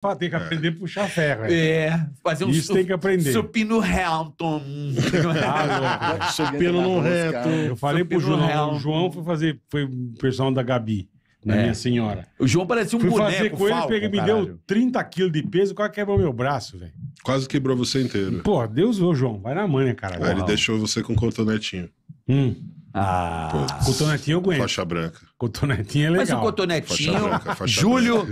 Pá, tem que é. aprender a puxar ferro. É, fazer um Isso tem que aprender. supino reto, tá Ah, louco. Supino no reto. Eu falei pro Supino João. O João foi fazer, foi o personal da Gabi, na né, É. minha senhora. O João parecia um Fui boneco. fazer com ele, peguei, me deu 30 quilos de peso, quase quebrou meu braço, velho. Quase quebrou você inteiro. Porra, Deus, ô João, vai na manha, cara. Ah, ele deixou você com um cotonetinho. Hum. Ah, cotonetinho eu aguento. Faixa branca. Cotonetinho é legal. Mas o cotonetinho. Faixa branca, faixa Júlio,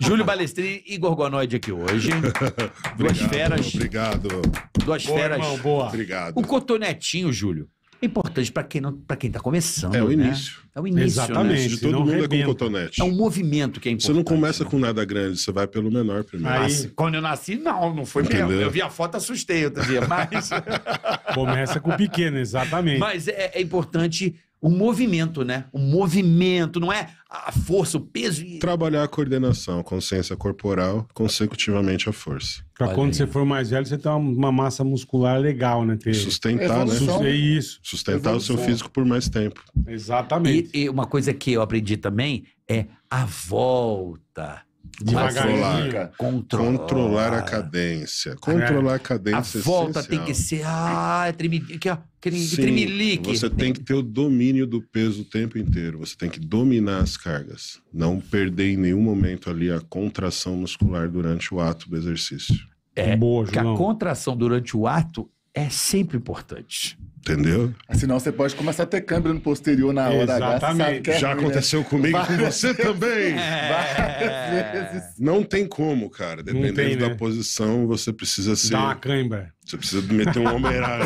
Júlio Balestrini e Gorgonoide aqui hoje. duas obrigado, feras. Obrigado. Duas boa, feras. Irmão, boa. Obrigado. O cotonetinho, Júlio. Tá é importante para quem para quem está começando. É o início. Né? É o início. Exatamente. Né? Todo mundo é como cotonete. É um movimento que é importante. Você não começa né? com nada grande, você vai pelo menor primeiro. Aí, quando eu nasci, não, não foi Entendeu? mesmo. Eu vi a foto, assustei outro dia, mas. começa com o pequeno, exatamente. Mas é, é importante o movimento, né? O movimento, não é a força, o peso. E... Trabalhar a coordenação, a consciência corporal, consecutivamente a força. Pra Olha quando aí. você for mais velho, você tem tá uma massa muscular legal, né? Ter... Sustentar, né? Evolução. né? Isso. Sustentar Evolução. o seu físico por mais tempo. Exatamente. E, e uma coisa que eu aprendi também é a volta. Devagar. Controlar. controlar a cadência. Controlar a cadência. A é volta é tem que ser. Ah, é tremilique. Sim, tremilique. Você tem que ter o domínio do peso o tempo inteiro. Você tem que dominar as cargas. Não perder em nenhum momento ali a contração muscular durante o ato do exercício. É, Boa, que a contração durante o ato é sempre importante. Entendeu? Senão você pode começar a ter câmera no posterior na hora Exatamente. H. Já aconteceu comigo e com você também. Várias Não tem como, cara. Dependendo tem, da né? posição, você precisa ser. Dá uma câimbra. Você precisa meter um homem lá,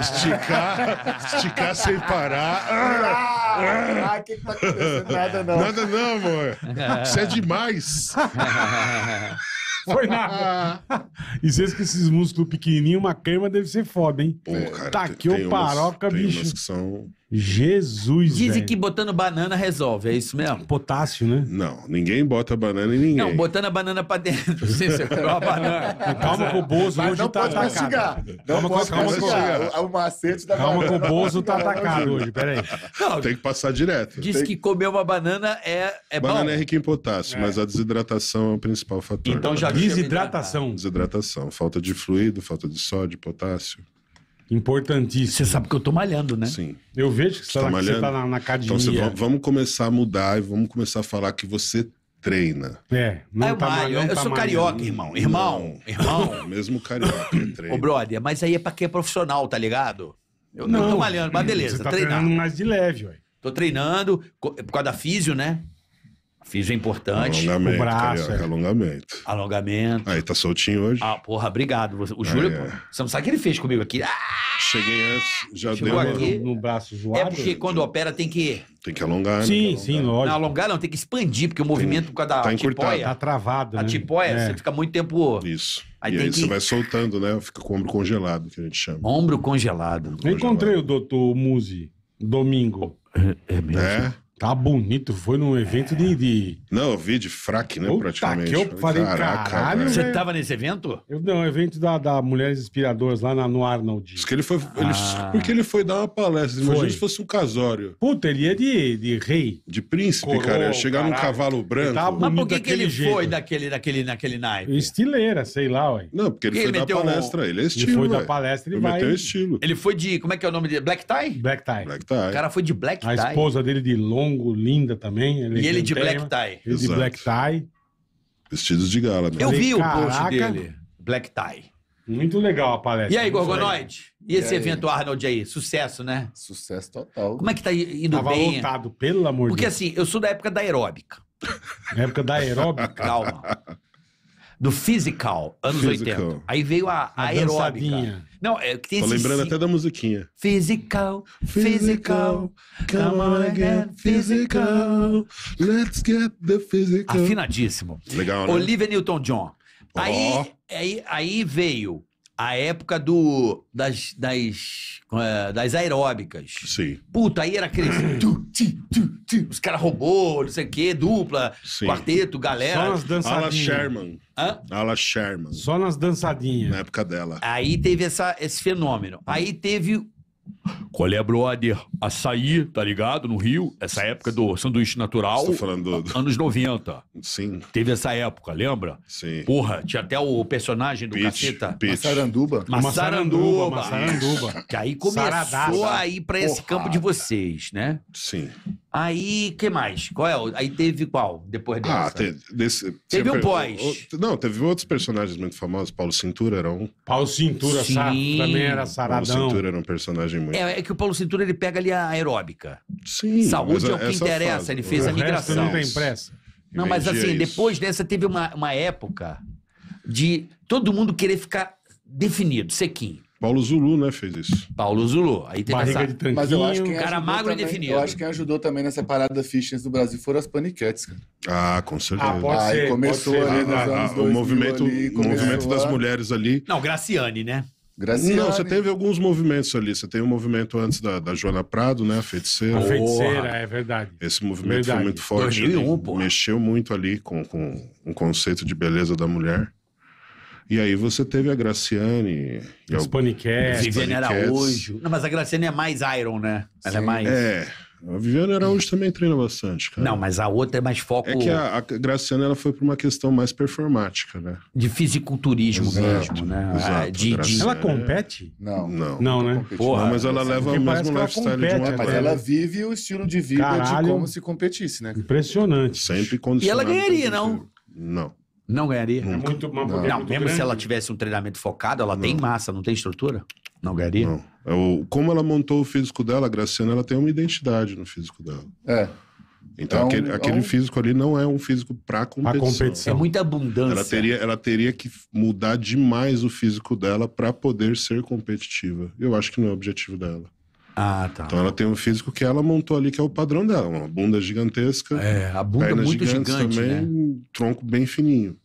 esticar, esticar sem parar. Ah, ah, que, que tá acontecendo? Nada não. Nada não, amor. Você é demais. Foi nada. e vocês que esses músculos pequenininhos, uma cama deve ser foda, hein? Pô, cara, Tá tem- aqui o paroca, tem bicho. umas que são Jesus. Dizem que botando banana resolve, é isso mesmo? Potássio, né? Não, ninguém bota banana em ninguém. Não, botando a banana pra dentro. Não sei se eu uma banana. calma com o Bozo mas hoje tá não tá pode atacado. Não calma, posso calma, calma com o macete da Calma banana. com o Bozo tá atacado hoje, peraí. Não, Tem que passar direto. Diz Tem... que comer uma banana é, é banana bom. é rica em potássio, é. mas a desidratação é o principal fator. Então já desidratação. Desidratação, falta de fluido, falta de sódio, potássio. Importantíssimo. Você sabe que eu tô malhando, né? Sim. Eu vejo que você, tá, malhando. você tá na, na academia. Então, vamos começar a mudar e vamos começar a falar que você treina. É, não ah, tá malho, Eu tá sou malhando. carioca, irmão. Irmão, não, irmão. Não, mesmo carioca, treina. Ô, brother, mas aí é pra quem é profissional, tá ligado? Eu não, não tô malhando, mas beleza, você tá treinando mais de leve, ué. Tô treinando, por causa da físio, né? Fiz o importante. Alongamento, o braço. Carioca, é. Alongamento. Alongamento. Aí tá soltinho hoje. Ah, porra, obrigado. O Júlio, ah, é. você não sabe o que ele fez comigo aqui. Ah! Cheguei antes, já Chegou deu aqui. No, no braço é zoado. É porque quando opera tem que. Tem que alongar, né? Sim, sim, lógico. Não, alongar não, tem que expandir, porque o movimento tem, por causa da tá tipoia... Tá travado. Né? A tipoia, é. você fica muito tempo. Isso. Aí e aí que... você vai soltando, né? Fica com o ombro congelado, que a gente chama. Ombro congelado. Eu congelado. encontrei o doutor Muzi domingo. É, é mesmo? É. Tá bonito, foi num evento de, de... Não, eu vi de fraque, né, Puta praticamente. que eu falei, caralho, velho. Você tava nesse evento? Eu, não, evento da, da Mulheres Inspiradoras lá na, no Arnold. Diz que ele foi. ele- ah. porque ele foi dar uma palestra. Imagina se fosse um casório. Puta, ele ia é de, de rei. De príncipe, Coroa, cara. ia Chegar num cavalo branco. Ele tava- Mas por que, que ele jeito. foi daquele, daquele, naquele naipe? Estileira, sei lá, ué. Não, porque ele, Ele foi dar meteu um- palestra. Ele é estilo. Ele foi da palestra e Ele vai. meteu estilo. Ele foi de. Como é que é o nome dele? Black Tie? Black Tie. Black O cara foi de black A esposa dele de longo, linda também. E ele de black tie. Ele de black tie. Vestidos de gala. Né? Eu Falei, vi o post dele. Black tie. Muito legal a palestra. E aí, Gorgonoide? E, esse evento Arnold aí? Sucesso, né? Sucesso total. Como é que tá indo Tava bem? lotado, pelo amor de Deus. Porque assim, eu sou da época da aeróbica. Na época da aeróbica? Calma. do physical, anos physical. 80. Aí veio a, a aeróbica. Não, é tem Tô lembrando até da musiquinha. Physical, physical, come on again, physical, let's get the physical. Afinadíssimo. Legal, né? Olivia Newton-John. Oh. Aí, aí, aí veio a época do das das, é, das aeróbicas. Sim. Puta, aí era aquele ti, ti, ti. Os caras roubou, não sei o quê, dupla, Sim. quarteto, galera. Só nas dançadinhas. Ala Sherman. Hã? Ala Sherman. Só nas dançadinhas. Na época dela. Aí teve essa, esse fenômeno. Aí teve qual é, brother? Açaí, tá ligado? No Rio. Essa época do sanduíche natural. Tá falando do... Anos 90. Sim. Teve essa época, lembra? Sim. Porra, tinha até o personagem do Pitch, caceta. saranduba, Massaranduba. Massaranduba. Massaranduba. Que aí começou a ir pra esse campo de vocês, né? Sim. Aí, que mais? Qual é? Aí teve qual? Depois dessa? Ah, te, desse, teve um pós. O, não, teve outros personagens muito famosos. Paulo Cintura era um. Paulo Cintura, Sim. também era saradão. Paulo Cintura era um personagem muito é, é que o Paulo Cintura ele pega ali a aeróbica. Sim. Saúde é o que interessa, fase. ele fez o a migração. Não tem pressa. Não, mas assim, isso. depois dessa teve uma, uma época de todo mundo querer ficar definido, sequinho. Paulo Zulu, né, fez isso. Paulo Zulu. Aí tem Barriga essa... de Mas eu acho que cara magro também, e definido. Eu acho que ajudou também nessa parada fitness do Brasil foram as paniquetes, cara. Ah, com certeza. Ah, pode aí ser, começou pode ser. ali ah, nos ah, anos ah, O movimento, ali, o movimento das mulheres ali. Não, Graciane, né? Graciane. Não, você teve alguns movimentos ali. Você tem um movimento antes da, da Joana Prado, né? A feiticeira. A feiticeira, é verdade. Esse movimento verdade. foi muito forte. 2001, Mexeu muito ali com, com um conceito de beleza da mulher. E aí você teve a Graciane. Os Paniquetes. Viviane Araújo. Não, mas a Graciane é mais Iron, né? Ela é Sim. é mais. É. A Viviana Araújo também treina bastante, cara. Não, mas a outra é mais foco. É que a, a Graciana ela foi para uma questão mais performática, né? De fisiculturismo exato, mesmo, né? Ah, exato, de, de... Ela compete? Não. Não, não, né? não né? Porra, não, mas ela assim, leva o mesmo lifestyle de uma Mas né? ela vive o estilo de vida Caralho, de como se competisse, né? Impressionante. Sempre condicionada. E ela ganharia, não? Não. Não ganharia? É muito, não, não é muito mesmo grande. se ela tivesse um treinamento focado, ela não. tem massa, não tem estrutura? não ganharia Não. É o, como ela montou o físico dela, a Graciana, ela tem uma identidade no físico dela. É. Então, é um, aquele, é aquele é um... físico ali não é um físico para competição. competição. É muita abundância. Ela teria, ela teria que mudar demais o físico dela para poder ser competitiva. Eu acho que não é o objetivo dela. Ah, tá. Então ela tem um físico que ela montou ali, que é o padrão dela. Uma bunda gigantesca. É, a bunda muito gigante também, né? tronco bem fininho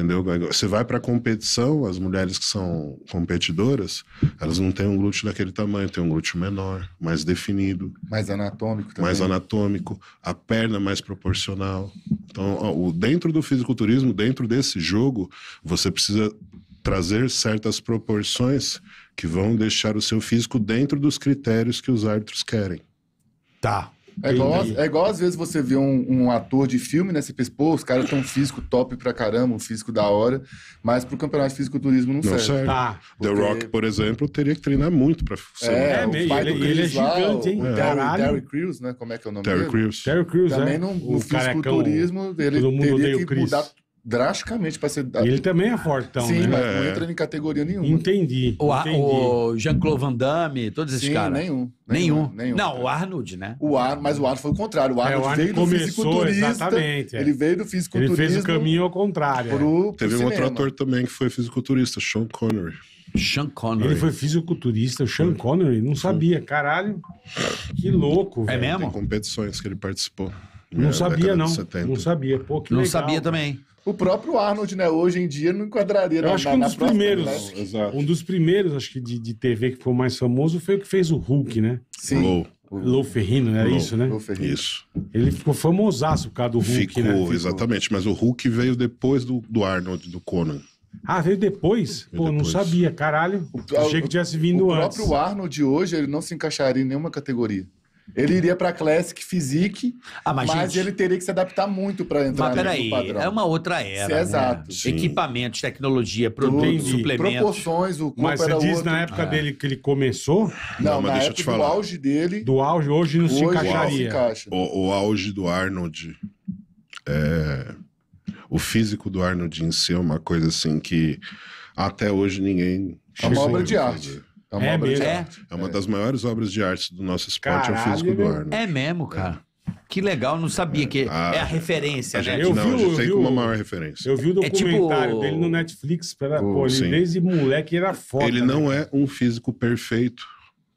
entendeu? Você vai para competição, as mulheres que são competidoras, elas não têm um glúteo daquele tamanho, tem um glúteo menor, mais definido, mais anatômico, também. mais anatômico, a perna mais proporcional. Então, dentro do fisiculturismo, dentro desse jogo, você precisa trazer certas proporções que vão deixar o seu físico dentro dos critérios que os árbitros querem. Tá. É igual, é igual às vezes você vê um, um ator de filme, né? Você pensa, pô, os caras têm um físico top pra caramba, um físico da hora, mas pro campeonato de fisiculturismo não, não serve. serve. Tá. The Rock, por exemplo, teria que treinar muito pra ser. É, é mesmo. Ele, ele, é gigante, hein? O, Caralho. Terry Crews, né? Como é que é o nome Terry dele? Crews. Terry Crews, Também é. no, no fisiculturismo, ele teria que Chris. mudar drasticamente para ser. Ele também é fortão, Sim, né? mas é. não entra em categoria nenhuma. Entendi. O, o Jean-Claude Van Damme, todos esses caras. Nenhum, nenhum. Nenhum. não, o Arnold, né? O Ar, mas o Arnold foi o contrário. O Arnold, é, o Arnold veio do fisiculturista. Exatamente. É. Ele veio do fisiculturista. Ele fez o caminho ao contrário. Pro, é. pro Teve cinema. um outro ator também que foi fisiculturista, Sean Connery. Sean Connery. Ele foi fisiculturista, o Sean Connery? Não sabia, caralho. Que louco, É mesmo? Tem competições que ele participou. Não sabia, não. Não sabia, pô, que Não legal, sabia também. O próprio Arnold, né, hoje em dia, não enquadraria Eu acho que um dos próxima, primeiros, né? um dos primeiros, acho que de, de TV que foi o mais famoso foi o que fez o Hulk, né? Sim. Low. Ferrino, era isso, né? Lou Ferrino. Isso. Ele ficou famosaço por causa do Hulk, ficou, né? Ficou, exatamente. Mas o Hulk veio depois do, do Arnold, do Conan. Ah, veio depois? Veio Pô, depois. não sabia, caralho. O, Achei que tivesse vindo o antes. O próprio Arnold de hoje, ele não se encaixaria em nenhuma categoria. Ele iria para Classic Physique, ah, mas, mas gente, ele teria que se adaptar muito para entrar mas peraí, padrão. É uma outra era. Né? Exato. Sim. Equipamentos, tecnologia, produtos, suplementos. Proporções, o corpo Mas você diz outro. na época é. dele que ele começou? Não, não mas deixa eu te falar. do auge dele. Do auge, hoje não hoje se encaixaria. o, o, auge do Arnold. É... O físico do Arnold em si é uma coisa assim que até hoje ninguém. É uma obra de arte. Fazer. É uma, é obra mesmo? de arte. É uma das maiores obras de arte do nosso esporte, Caralho, é o físico do ar. É mesmo, cara. Que legal, não sabia é, que a, ah, é a referência, a né? gente, Eu não, vi, a gente eu tem vi, uma maior referência. Eu vi o documentário é tipo... dele no Netflix, pra, oh, pô, ele desde moleque era foda. Ele né? não é um físico perfeito,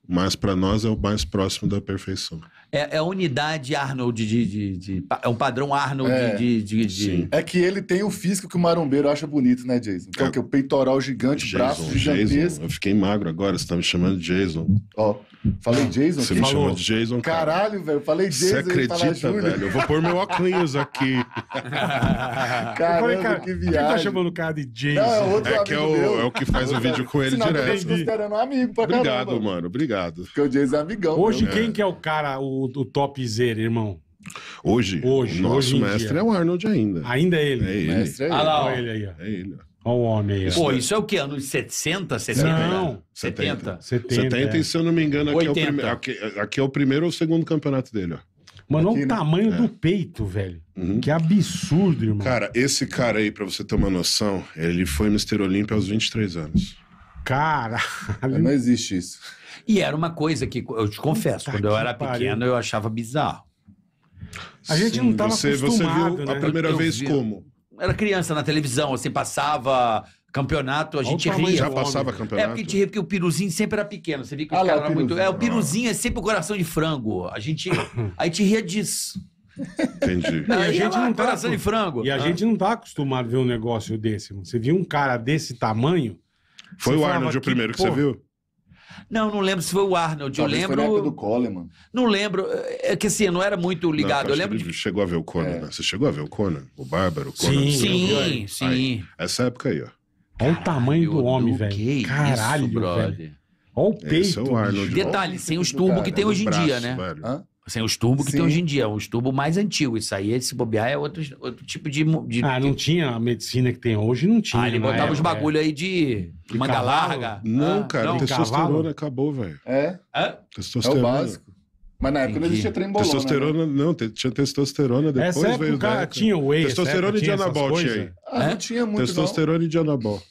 mas para nós é o mais próximo da perfeição. É, é unidade Arnold de, de, de, de, É um padrão Arnold é, de, de, É que ele tem o físico que o marombeiro acha bonito, né, Jason? Que é, é o que? O peitoral gigante, Jason, braço gigantesco. eu fiquei magro agora, você tá me chamando de Jason. Ó, falei Jason? Você me falou? chamou de Jason, cara. Caralho, velho, falei Jason. Você acredita, velho? Eu vou pôr meu óculos aqui. Caramba, cara, que tá viagem. Quem tá chamando o cara de Jason? Não, é outro é que é o, meu. é o que faz o vídeo com ele Senão, direto. Eu tô considerando um amigo pra Obrigado, mano, obrigado. Porque o Jason é amigão. Hoje, meu, é. quem que é o cara, o o, top Z, irmão? Hoje, hoje, o nosso hoje mestre dia. é o Arnold ainda. Ainda é ele. É ele. Mestre é ele. Olha lá, olha ele aí. Ó. É ele. Olha o homem aí. Ó. Pô, isso é o que? Anos 70, 70? Não. 70. 70, 70, é. e se eu não me engano, aqui é, prime... aqui, aqui é, o primeiro ou segundo campeonato dele, ó. Mano, olha o né? tamanho né? do peito, velho. Uhum. Que absurdo, irmão. Cara, esse cara aí, pra você ter uma noção, ele foi Mr. Olímpia aos 23 anos. Cara, não existe isso. E era uma coisa que eu te confesso, quando eu era pariu. pequeno eu achava bizarro. A gente Sim, não estava acostumado. Você viu né? a primeira eu, eu vez vi, como? Era criança na televisão, assim passava campeonato, a gente ria. Já passava campeonato. É porque a gente ria, porque o piruzinho sempre era pequeno. Você via que ah, o cara era muito. É, o piruzinho é sempre o coração de frango. A gente, a gente ria disso. Entendi. Não, e a gente não tá coração de frango. E a ah. gente não tá acostumado a ver um negócio desse. Você viu um cara desse tamanho foi você o Arnold o primeiro que, você viu? Não, não lembro se foi o Arnold. Talvez eu lembro. Foi na do Coleman. Não lembro. É que assim, eu não era muito ligado. Não, eu lembro. De... Chegou a ver o Conan, é. né? Você chegou a ver o Conan? O Bárbaro, o Conan? Sim, sim. sim. Aí, essa época aí, ó. Olha o tamanho do homem, velho. Caralho, isso, brother. Olha o peito. Esse é o Arnold. Detalhe, sem os turbos que tem hoje em dia, né? Velho. Hã? sem assim, é os tubos que Sim. tem hoje em dia, os é tubos mais antigos. Isso aí, esse bobear é outro, outro tipo de, de Ah, não tinha a medicina que tem hoje, não tinha. Ah, ele botava época, os bagulho é. aí de, de manga cavalo? larga. Não, ah, cara, não. testosterona cavalo? acabou, velho. É? Testosterona. É o básico. Mas na época não existia trembolona. Né, testosterona, né? não, tinha testosterona depois essa época, veio o cara, tinha o whey, Testosterona e Dianabol tinha aí. Ah, não tinha muito Testosterona não. e Dianabol.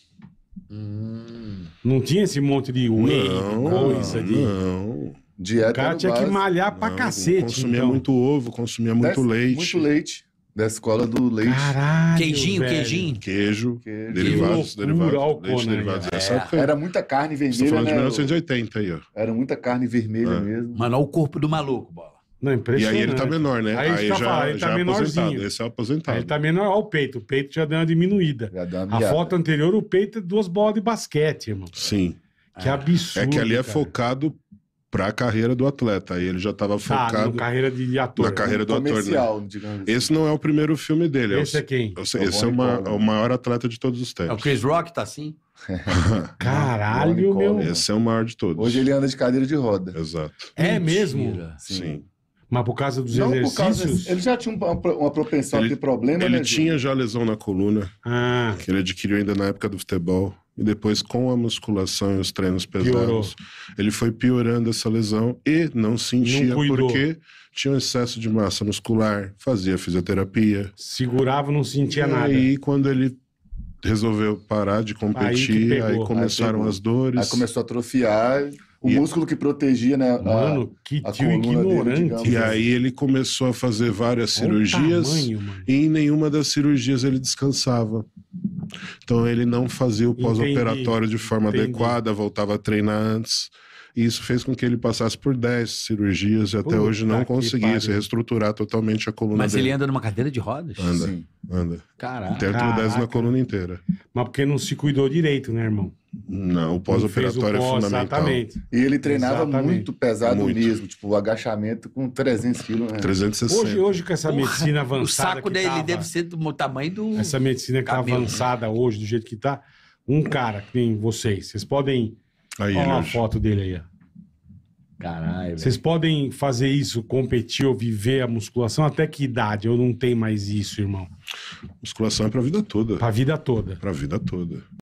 Hum. Não tinha esse monte de whey, não, coisa de... Não. Dieta o cara tinha base. que malhar pra não, cacete. Consumia então. muito ovo, consumia muito Desce, leite. Muito leite. Da escola do leite. Caralho, queijinho, velho. queijinho. Queijo, Queijo. derivados, derivados, leite, né, derivados. É. Época, era muita carne tá vermelha, Estou falando né? de 1980 aí, ó. Era muita carne vermelha é. mesmo. mas olha o corpo do maluco, bola. Não, e aí ele tá menor, né? Aí, aí tá, já, ele tá já aposentado. Esse é aposentado. Aí ele tá menor, ó, o peito. O peito já deu uma diminuída. Deu uma a foto anterior, o peito é duas bolas de basquete, irmão. Sim. Que é. absurdo. É que ali é focado para a carreira do atleta. Aí ele já estava ah, focado. Ah, na carreira de ator. Na né? carreira do ator. Né? Esse não é o primeiro filme dele. É esse é, é o, é quem? esse é, uma, o maior atleta de todos os tempos. É o Chris Rock, tá assim? Caralho, meu. Esse é o maior de todos. Hoje ele anda de cadeira de roda. Exato. É Mentira. mesmo? Sim. Sim. Mas por causa dos não exercícios? Causa, ele já tinha uma, uma propensão ele, a ter problema, Ele né, tinha já lesão na coluna, ah. que ele adquiriu ainda na época do futebol. E depois, com a musculação e os treinos pesados, Piorou. ele foi piorando essa lesão e não sentia não porque tinha um excesso de massa muscular, fazia fisioterapia. Segurava, não sentia e nada. E aí, quando ele resolveu parar de competir, aí, aí começaram aí as dores. Aí começou a atrofiar. O e é músculo que protegia, né? Mano, a, que tio ignorante. Dele, e assim. aí ele começou a fazer várias Olha cirurgias tamanho, e em nenhuma das cirurgias ele descansava. Então ele não fazia o pós-operatório de forma Entendi. adequada, voltava a treinar antes. E isso fez com que ele passasse por 10 cirurgias e até Puta hoje não conseguisse reestruturar totalmente a coluna Mas dele. ele anda numa cadeira de rodas? Anda, Sim. anda. Caraca. Tem artrodese na coluna inteira. Mas porque não se cuidou direito, né, irmão? Não, o pós-operatório é fundamental. Exatamente. E ele treinava exatamente. muito pesado muito. mesmo, tipo, agachamento com 300 quilos. Né? 360. Hoje, hoje com essa Porra, medicina avançada. O saco dele tava, deve ser do tamanho do. Essa medicina que tá né? avançada hoje, do jeito que tá. Um cara que tem vocês, vocês podem. Aí, Olha uma foto dele aí, ó. Caralho. Vocês podem fazer isso, competir ou viver a musculação até que idade? Eu não tenho mais isso, irmão. Musculação é pra vida toda. Pra vida toda. Pra vida toda.